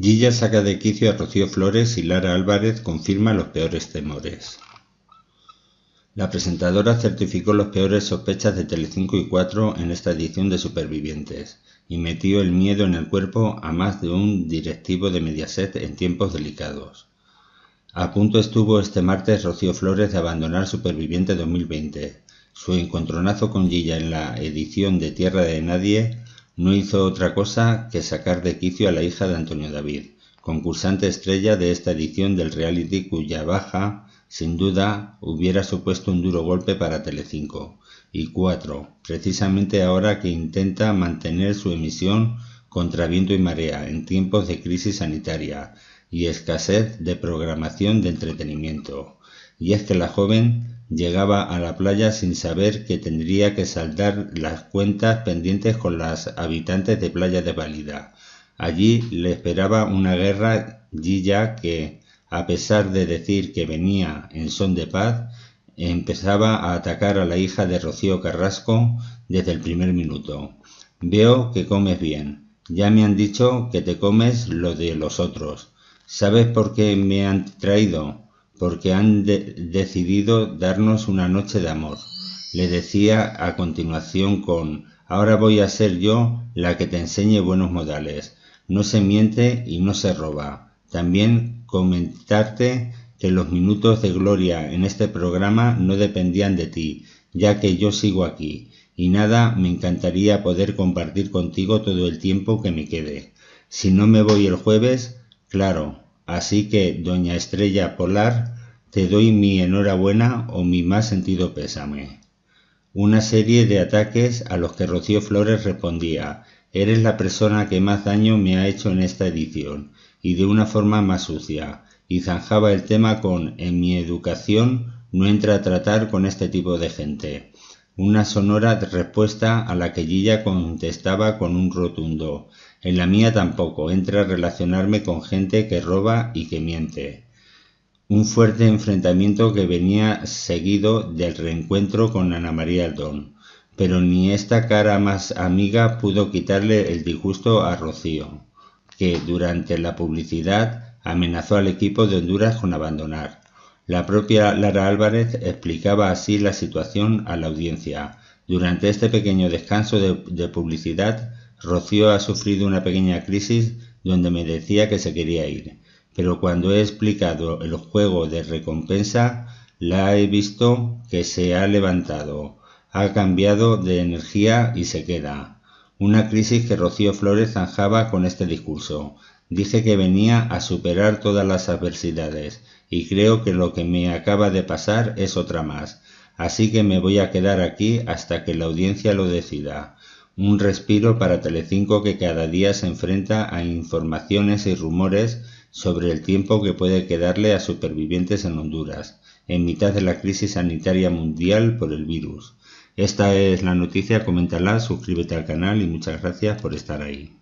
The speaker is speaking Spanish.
Gilla saca de quicio a Rocío Flores y Lara Álvarez confirma los peores temores. La presentadora certificó los peores sospechas de Telecinco y 4 en esta edición de Supervivientes y metió el miedo en el cuerpo a más de un directivo de Mediaset en tiempos delicados. A punto estuvo este martes Rocío Flores de abandonar Superviviente 2020. Su encontronazo con Gilla en la edición de Tierra de Nadie no hizo otra cosa que sacar de quicio a la hija de Antonio David, concursante estrella de esta edición del reality cuya baja, sin duda, hubiera supuesto un duro golpe para Telecinco. Y cuatro, Precisamente ahora que intenta mantener su emisión contra viento y marea en tiempos de crisis sanitaria y escasez de programación de entretenimiento. Y es que la joven Llegaba a la playa sin saber que tendría que saldar las cuentas pendientes con las habitantes de Playa de Valida. Allí le esperaba una guerra ya que, a pesar de decir que venía en son de paz, empezaba a atacar a la hija de Rocío Carrasco desde el primer minuto. Veo que comes bien. Ya me han dicho que te comes lo de los otros. ¿Sabes por qué me han traído? porque han decidido darnos una noche de amor. Le decía a continuación con Ahora voy a ser yo la que te enseñe buenos modales. No se miente y no se roba. También comentarte que los minutos de gloria en este programa no dependían de ti, ya que yo sigo aquí. Y nada, me encantaría poder compartir contigo todo el tiempo que me quede. Si no me voy el jueves, claro, Así que, doña Estrella Polar, te doy mi enhorabuena o mi más sentido pésame. Una serie de ataques a los que Rocío Flores respondía, eres la persona que más daño me ha hecho en esta edición, y de una forma más sucia, y zanjaba el tema con, en mi educación, no entra a tratar con este tipo de gente una sonora respuesta a la que Gilla contestaba con un rotundo En la mía tampoco, entra a relacionarme con gente que roba y que miente. Un fuerte enfrentamiento que venía seguido del reencuentro con Ana María Aldón, pero ni esta cara más amiga pudo quitarle el disgusto a Rocío, que durante la publicidad amenazó al equipo de Honduras con abandonar. La propia Lara Álvarez explicaba así la situación a la audiencia. Durante este pequeño descanso de, publicidad, Rocío ha sufrido una pequeña crisis donde me decía que se quería ir, pero cuando he explicado el juego de recompensa, la he visto que se ha levantado, ha cambiado de energía y se queda. Una crisis que Rocío Flores zanjaba con este discurso. Dije que venía a superar todas las adversidades y creo que lo que me acaba de pasar es otra más, así que me voy a quedar aquí hasta que la audiencia lo decida. Un respiro para Telecinco que cada día se enfrenta a informaciones y rumores sobre el tiempo que puede quedarle a supervivientes en Honduras, en mitad de la crisis sanitaria mundial por el virus. Esta es la noticia, coméntala, suscríbete al canal y muchas gracias por estar ahí.